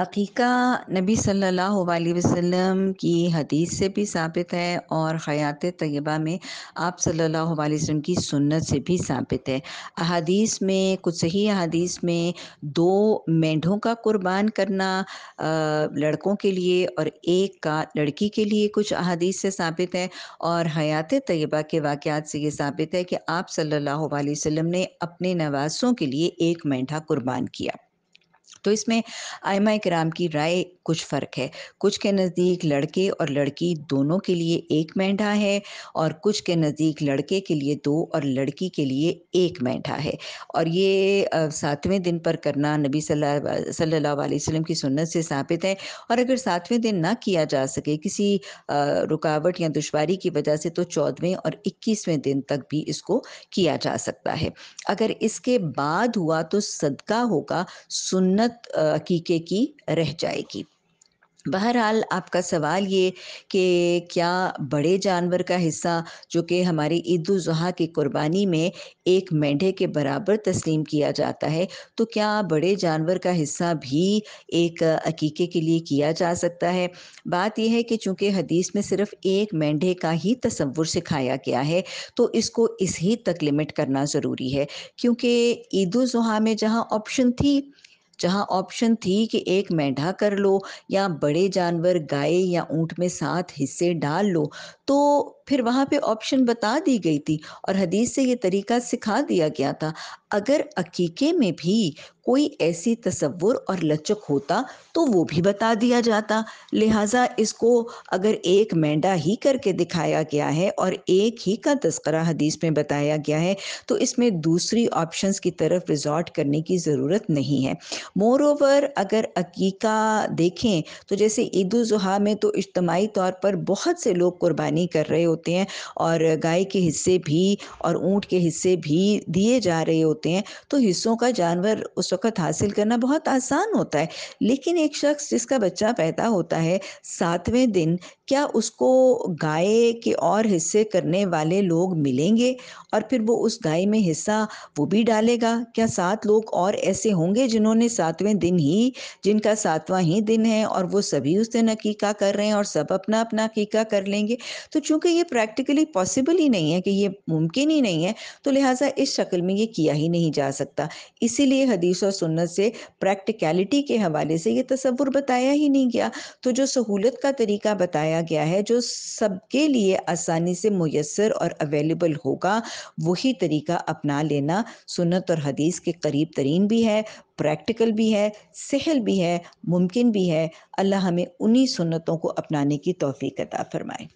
अकीका नबी सल्लल्लाहु अलैहि वसल्लम की हदीस से भी साबित है और ख़यात तयबा में आप सल्लल्लाहु अलैहि वसल्लम की सुन्नत से भी साबित है अहादीस में कुछ सही अहादीस में दो मेंढों का कुर्बान करना लड़कों के लिए और एक का लड़की के लिए कुछ अहादीस से साबित है और हयात तयबा के वाक़ात से ये साबित है कि आप सल्ला वसम ने अपने नवासों के लिए एक मेंढा कुर्बान किया तो इसमें आयमा कराम की राय कुछ फ़र्क है कुछ के नज़दीक लड़के और लड़की दोनों के लिए एक मेंढा है और कुछ के नज़दीक लड़के के लिए दो और लड़की के लिए एक मेंढा है और ये सातवें दिन पर करना नबी सल्लल्लाहु अलैहि वसल्लम की सुन्नत से साबित है और अगर सातवें दिन ना किया जा सके किसी रुकावट या दुशारी की वजह से तो चौदहवें और इक्कीसवें दिन तक भी इसको किया जा सकता है अगर इसके बाद हुआ तो सदका होगा सुन्नत अकीके की रह जाएगी बहरहाल आपका सवाल ये कि क्या बड़े जानवर का हिस्सा जो कि हमारी ईद उजहा की कुर्बानी में एक मेंढे के बराबर तस्लीम किया जाता है तो क्या बड़े जानवर का हिस्सा भी एक अकीके के लिए किया जा सकता है बात यह है कि चूँकि हदीस में सिर्फ एक मेंढे का ही तस्वुर सिखाया गया है तो इसको इस ही तक लिमिट करना ज़रूरी है क्योंकि ईद उजहा में जहाँ ऑप्शन थी जहां ऑप्शन थी कि एक मेंढा कर लो या बड़े जानवर गाय या ऊँट में सात हिस्से डाल लो तो फिर वहाँ पे ऑप्शन बता दी गई थी और हदीस से ये तरीका सिखा दिया गया था अगर अकीके में भी कोई ऐसी तस्वुर और लचक होता तो वो भी बता दिया जाता लिहाजा इसको अगर एक मेंढा ही करके दिखाया गया है और एक ही का तस्करा हदीस में बताया गया है तो इसमें दूसरी ऑप्शंस की तरफ रिजॉर्ट करने की ज़रूरत नहीं है मोर ओवर अगर अकीका देखें तो जैसे ईद उजहा में तो इज्तमाही तौर पर बहुत से लोग कुर्बानी कर रहे होते हैं और गाय के हिस्से भी और ऊँट के हिस्से भी दिए जा रहे होते हैं तो हिस्सों का जानवर उस वक़्त हासिल करना बहुत आसान होता है लेकिन एक शख्स जिसका बच्चा पैदा होता है सातवें दिन क्या उसको गाय के और हिस्से करने वाले लोग मिलेंगे और फिर वो उस गाय में हिस्सा वो भी डालेगा क्या सात लोग और ऐसे होंगे जिन्होंने सातवें दिन ही जिनका सातवां ही दिन है और वो सभी उस दिन अकीका कर रहे हैं और सब अपना अपना अकीका कर लेंगे तो चूंकि ये ये प्रैक्टिकली पॉसिबल ही नहीं है कि ये मुमकिन ही नहीं है तो लिहाजा इस शक्ल में ये किया ही नहीं जा सकता इसीलिए हदीस और सुन्नत से प्रैक्टिकलिटी के हवाले से ये तस्वुर बताया ही नहीं गया तो जो सहूलत का तरीका बताया गया है जो सबके लिए आसानी से मैसर और अवेलेबल होगा वही तरीका अपना लेना सुन्नत और हदीस के करीब तरीन भी है प्रैक्टिकल भी है सहल भी है मुमकिन भी है अल्लाह हमें उन्हीं सुन्नतों को अपनाने की तोफ़ी कदा फ़रमाए